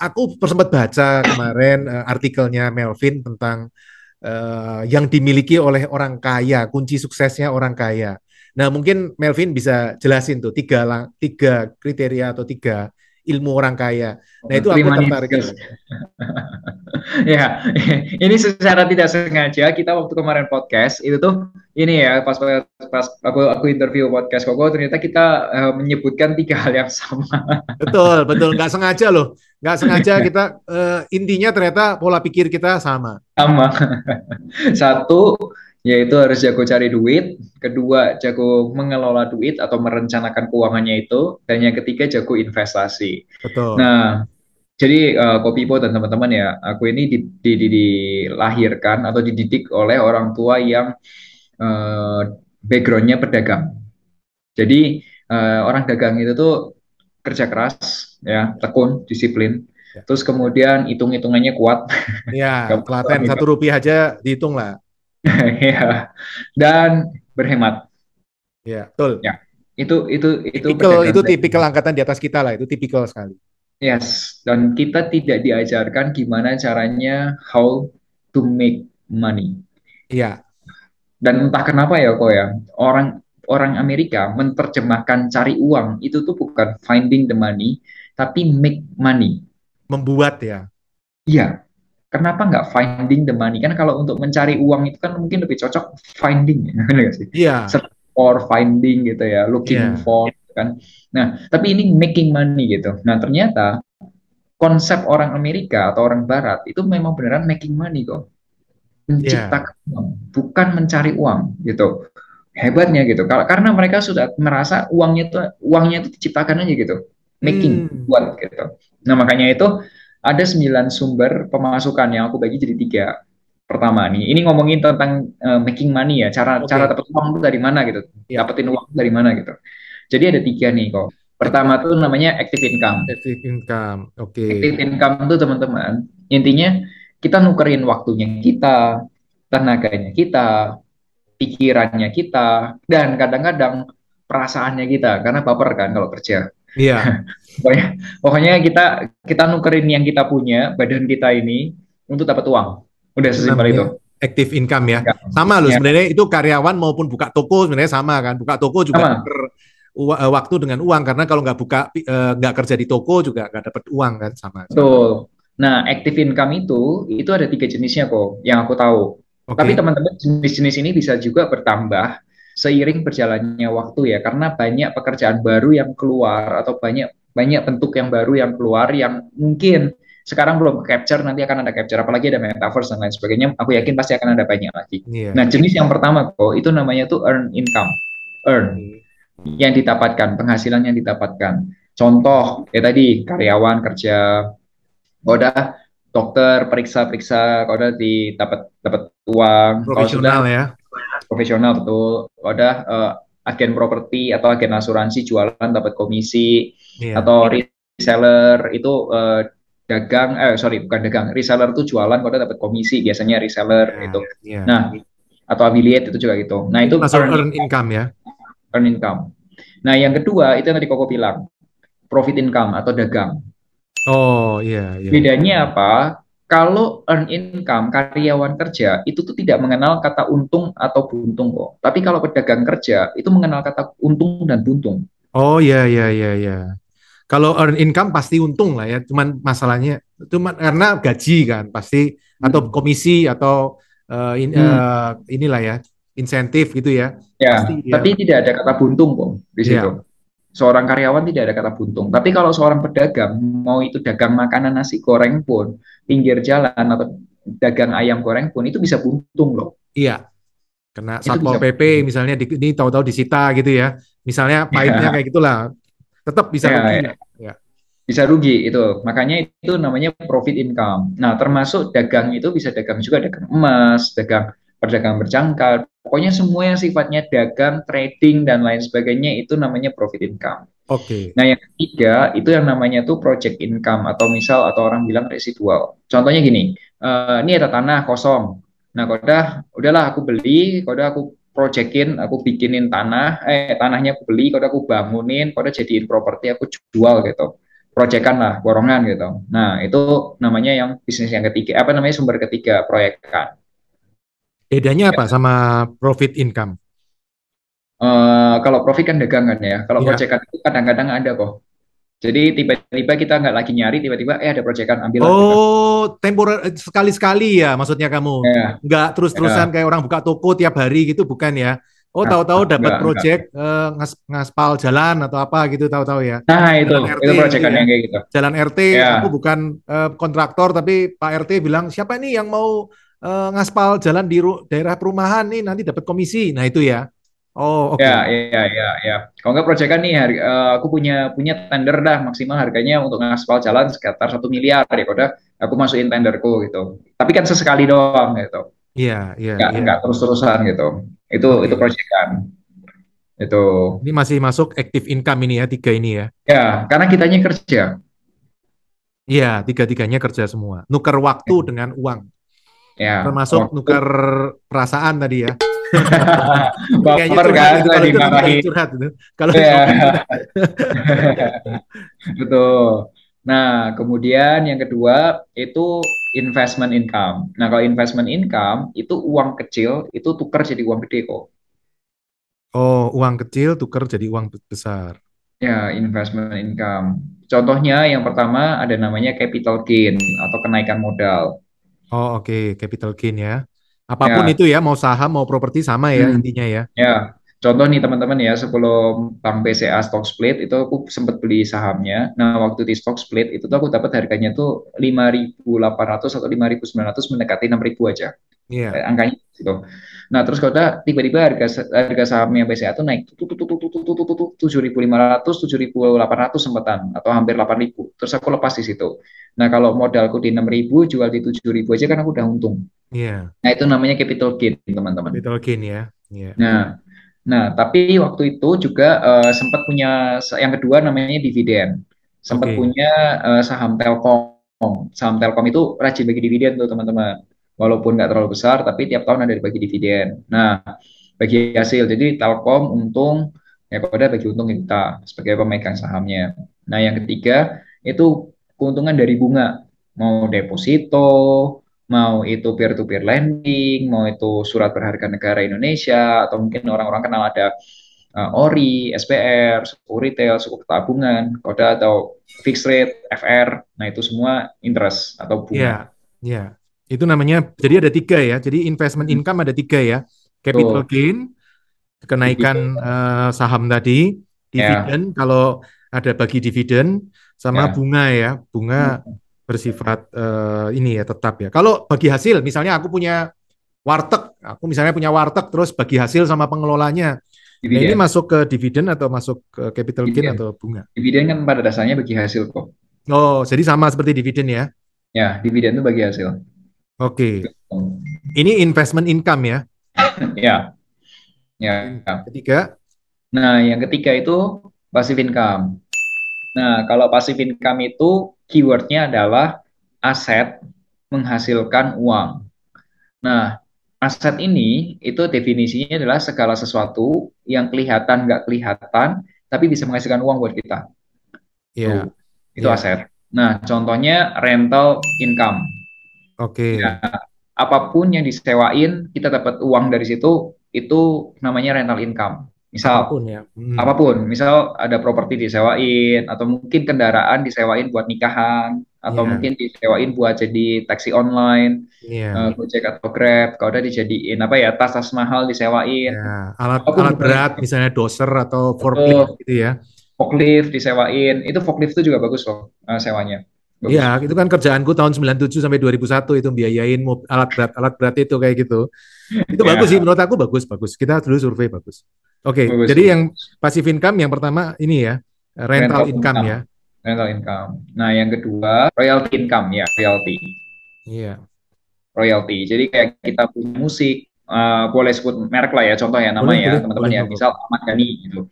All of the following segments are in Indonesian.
aku sempat baca kemarin uh, artikelnya Melvin tentang uh, yang dimiliki oleh orang kaya, kunci suksesnya orang kaya. Nah, mungkin Melvin bisa jelasin tuh tiga tiga kriteria atau tiga ilmu orang kaya. Nah, itu aku tertarik. ya, ini secara tidak sengaja kita waktu kemarin podcast itu tuh ini ya pas pas aku aku interview podcast Koko ternyata kita uh, menyebutkan tiga hal yang sama. betul, betul nggak sengaja loh nggak sengaja kita uh, intinya ternyata pola pikir kita sama. Sama. Satu yaitu harus jago cari duit, kedua jago mengelola duit atau merencanakan keuangannya itu, dan yang ketiga jago investasi. Betul. Nah, jadi uh, Kopipo dan teman-teman ya, aku ini di, di, di, dilahirkan atau dididik oleh orang tua yang uh, backgroundnya pedagang. Jadi uh, orang dagang itu tuh kerja keras, ya tekun disiplin ya. terus kemudian hitung hitungannya kuat ya telaten gitu. satu rupiah aja dihitung lah ya dan berhemat ya betul ya itu itu itu tipikal, itu tipikal angkatan di atas kita lah itu tipikal sekali yes dan kita tidak diajarkan gimana caranya how to make money iya dan entah kenapa ya kok ya orang orang Amerika menerjemahkan cari uang itu tuh bukan finding the money, tapi make money. Membuat ya? Iya. Kenapa nggak finding the money? Kan kalau untuk mencari uang itu kan mungkin lebih cocok finding, ya Iya. Yeah. For finding gitu ya, looking yeah. for gitu kan. Nah, tapi ini making money gitu. Nah, ternyata konsep orang Amerika atau orang Barat itu memang beneran making money kok iya. menciptakan yeah. uang, bukan mencari uang gitu hebatnya gitu. Karena mereka sudah merasa uangnya itu uangnya itu diciptakan aja gitu, making hmm. buat gitu. Nah makanya itu ada sembilan sumber pemasukan yang aku bagi jadi tiga. Pertama nih, ini ngomongin tentang uh, making money ya, cara okay. cara dapat uang itu dari mana gitu, ya. dapetin uang dari mana gitu. Jadi ada tiga nih kok. Pertama tuh namanya active income. Active income, oke. Okay. Active income tuh teman-teman intinya kita nukerin waktunya kita, tenaganya kita, pikirannya kita dan kadang-kadang perasaannya kita karena baper kan kalau kerja. Iya. pokoknya, kita kita nukerin yang kita punya badan kita ini untuk dapat uang. Udah sesimpel ya. itu. Active income ya. ya. Sama loh ya. sebenarnya itu karyawan maupun buka toko sebenarnya sama kan. Buka toko juga Ber, uh, uh, waktu dengan uang karena kalau nggak buka uh, nggak kerja di toko juga nggak dapat uang kan sama. Betul. Nah, active income itu itu ada tiga jenisnya kok yang aku tahu. Okay. Tapi teman-teman jenis-jenis ini bisa juga bertambah seiring berjalannya waktu ya, karena banyak pekerjaan baru yang keluar atau banyak banyak bentuk yang baru yang keluar yang mungkin sekarang belum capture nanti akan ada capture apalagi ada metaverse dan lain sebagainya aku yakin pasti akan ada banyak lagi yeah. nah jenis yang pertama kok itu namanya tuh earn income earn yang didapatkan penghasilan yang didapatkan contoh ya tadi karyawan kerja kau udah dokter periksa periksa kau udah di dapat dapat uang profesional ya profesional betul udah uh, eh, agen properti atau agen asuransi jualan dapat komisi yeah. atau reseller itu uh, dagang eh sorry bukan dagang reseller itu jualan kalau dapat komisi biasanya reseller yeah, itu yeah. nah atau affiliate itu juga gitu nah itu masuk earn, earn income ya earn income nah yang kedua itu yang tadi koko bilang profit income atau dagang oh iya yeah, yeah. bedanya apa kalau earn income karyawan kerja itu tuh tidak mengenal kata untung atau buntung kok. Tapi kalau pedagang kerja itu mengenal kata untung dan buntung. Oh ya ya ya ya. Kalau earn income pasti untung lah ya. Cuman masalahnya cuman karena gaji kan pasti hmm. atau komisi atau uh, in, hmm. uh, inilah ya insentif gitu ya. Ya. Pasti, ya. Tapi tidak ada kata buntung kok di iya. situ. Ya. Seorang karyawan tidak ada kata buntung. Tapi kalau seorang pedagang, mau itu dagang makanan nasi goreng pun, pinggir jalan atau dagang ayam goreng pun, itu bisa buntung loh. Iya. Kena Satpol PP buntung. misalnya, di, ini tahu-tahu disita gitu ya. Misalnya iya. pahitnya ya. kayak gitulah. Tetap bisa ya, rugi. Ya. Ya. Bisa rugi itu. Makanya itu namanya profit income. Nah termasuk dagang itu bisa dagang juga, dagang emas, dagang perdagangan berjangka, Pokoknya semua yang sifatnya dagang, trading dan lain sebagainya itu namanya profit income. Oke. Okay. Nah, yang ketiga itu yang namanya tuh project income atau misal atau orang bilang residual. Contohnya gini, uh, ini ada tanah kosong. Nah, udah udahlah aku beli, udah aku projectin, aku bikinin tanah, eh tanahnya aku beli, udah aku bangunin, udah jadiin properti aku jual gitu. Projekan lah, borongan gitu. Nah, itu namanya yang bisnis yang ketiga, apa namanya sumber ketiga proyekan. Bedanya ya. apa sama profit income? Uh, kalau profit kan dagangan ya. Kalau ya. proyekan itu kadang-kadang ada kok. Jadi tiba-tiba kita nggak lagi nyari, tiba-tiba eh ada proyekan ambil. Oh, temporer eh, sekali-sekali ya maksudnya kamu. Ya. Nggak terus-terusan ya. kayak orang buka toko tiap hari gitu bukan ya? Oh, tahu-tahu dapat proyek ngas eh, ngaspal jalan atau apa gitu tahu-tahu ya. Nah, itu jalan RT, itu gitu proyekan ya. yang kayak gitu. Jalan RT, ya. aku bukan uh, kontraktor tapi Pak RT bilang siapa ini yang mau eh, ngaspal jalan di daerah perumahan nih nanti dapat komisi. Nah itu ya. Oh oke. Okay. Ya, ya ya ya ya. Kalau nggak proyekan nih, hari, uh, aku punya punya tender dah maksimal harganya untuk ngaspal jalan sekitar satu miliar ya. Udah aku masukin tenderku gitu. Tapi kan sesekali doang gitu. Iya iya. Nggak ya. terus-terusan gitu. Itu okay. itu proyekan itu ini masih masuk active income ini ya tiga ini ya ya karena kitanya kerja Iya, tiga-tiganya kerja semua. Nuker waktu ya. dengan uang. Ya, Termasuk waktu... nukar perasaan tadi ya. Baper kan gitu, kalau dimarahi. Curhat itu. Kalau yeah. Betul. Nah, kemudian yang kedua itu investment income. Nah, kalau investment income itu uang kecil itu tukar jadi uang gede kok. Oh, uang kecil tukar jadi uang besar. Ya, investment income. Contohnya yang pertama ada namanya capital gain atau kenaikan modal. Oh oke, okay. capital gain ya. Apapun ya. itu ya, mau saham mau properti sama ya hmm. intinya ya. Ya. Contoh nih teman-teman ya, sebelum Bank BCA stock split itu aku sempat beli sahamnya. Nah, waktu di stock split itu tuh aku dapat harganya tuh 5.800 atau 5.900 mendekati 6.000 aja yeah. angkanya gitu. Nah terus kalau tiba-tiba harga harga sahamnya BCA itu naik tujuh ribu lima ratus, tujuh ribu delapan ratus sempatan atau hampir delapan ribu. Terus aku lepas di situ. Nah kalau modalku di enam ribu, jual di tujuh ribu aja kan aku udah untung. Iya. Yeah. Nah itu namanya capital gain teman-teman. Capital gain ya. Yeah. Nah Nah, tapi waktu itu juga uh, sempat punya yang kedua namanya dividen. Sempat okay. punya uh, saham Telkom. Saham Telkom itu rajin bagi dividen tuh, teman-teman walaupun nggak terlalu besar tapi tiap tahun ada dibagi dividen nah bagi hasil jadi Telkom untung ya pada bagi untung kita sebagai pemegang sahamnya nah yang ketiga itu keuntungan dari bunga mau deposito mau itu peer to peer lending mau itu surat berharga negara Indonesia atau mungkin orang-orang kenal ada uh, ORI, SPR, suku retail, suku tabungan, koda atau fixed rate, FR. Nah, itu semua interest atau bunga. yeah, Yeah. Itu namanya, jadi ada tiga ya. Jadi investment hmm. income ada tiga ya. Capital gain, kenaikan uh, saham tadi, ya. dividen yeah. kalau ada bagi dividen, sama yeah. bunga ya. Bunga hmm. bersifat uh, ini ya tetap ya. Kalau bagi hasil, misalnya aku punya warteg, aku misalnya punya warteg terus bagi hasil sama pengelolanya, Nah, ini masuk ke dividen atau masuk ke capital gain atau bunga? Dividen kan pada dasarnya bagi hasil kok. Oh, jadi sama seperti dividen ya? Ya, dividen itu bagi hasil. Oke. Okay. Ini investment income ya? ya. Ya. ya. Ketiga. Nah, yang ketiga itu passive income. Nah, kalau passive income itu keywordnya adalah aset menghasilkan uang. Nah, aset ini itu definisinya adalah segala sesuatu yang kelihatan nggak kelihatan tapi bisa menghasilkan uang buat kita. Iya. Yeah. Itu yeah. aset. Nah, contohnya rental income Oke. Okay. Ya, apapun yang disewain kita dapat uang dari situ itu namanya rental income. Misal apapun ya. Hmm. Apapun, misal ada properti disewain atau mungkin kendaraan disewain buat nikahan atau yeah. mungkin disewain buat jadi taksi online, yeah. Ya. uh, Gojek atau Grab, kalau udah dijadiin apa ya tas-tas mahal disewain. Yeah. Alat apapun alat berat itu. misalnya doser atau forklift gitu ya. Forklift disewain, itu forklift itu juga bagus loh uh, sewanya. Iya, itu kan kerjaanku tahun 97 sampai 2001 itu biayain alat berat alat berat itu kayak gitu. Itu iya. bagus sih menurut aku bagus bagus. Kita dulu survei bagus. Oke, okay, jadi bagus. yang passive income yang pertama ini ya, rental, rental income, income ya. Rental income. Nah, yang kedua royalty income ya, royalty. Iya. Royalty. Jadi kayak kita punya musik, uh, boleh sebut merek lah ya contoh ya namanya ya teman-teman ya, misal Ahmad Dhani gitu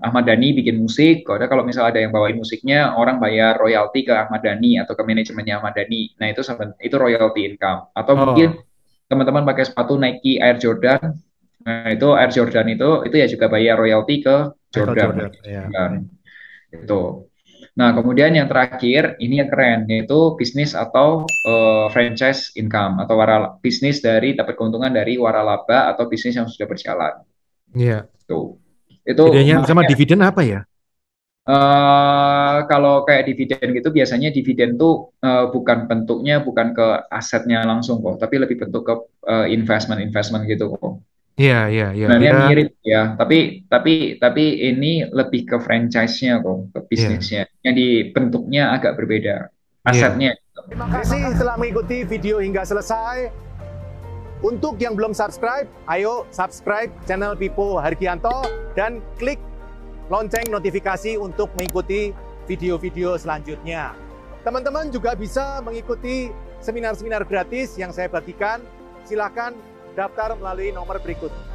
Ahmad Dhani bikin musik, kalau kalau misalnya ada yang bawain musiknya, orang bayar royalti ke Ahmad Dhani atau ke manajemennya Ahmad Dhani. Nah, itu itu royalti income. Atau oh. mungkin teman-teman pakai sepatu Nike Air Jordan. Nah, itu Air Jordan itu itu ya juga bayar royalti ke Jordan. Jordan ya. Itu. Nah, kemudian yang terakhir, ini yang keren, yaitu bisnis atau uh, franchise income atau wara, bisnis dari dapat keuntungan dari waralaba atau bisnis yang sudah berjalan. Iya. Yeah. Tuh. Itu bedanya sama dividen apa ya? Uh, kalau kayak dividen gitu biasanya dividen tuh uh, bukan bentuknya bukan ke asetnya langsung kok, tapi lebih bentuk ke eh, investment investment investment gitu kok. Iya iya iya. Sebenarnya iya. mirip ya, tapi tapi tapi ini lebih ke franchise-nya kok, ke iya. bisnisnya. Yeah. Yang di bentuknya agak berbeda iya. asetnya. Yeah. Terima kasih telah mengikuti video hingga selesai. Untuk yang belum subscribe, ayo subscribe channel Pipo Hargianto dan klik lonceng notifikasi untuk mengikuti video-video selanjutnya. Teman-teman juga bisa mengikuti seminar-seminar gratis yang saya bagikan. Silakan daftar melalui nomor berikut.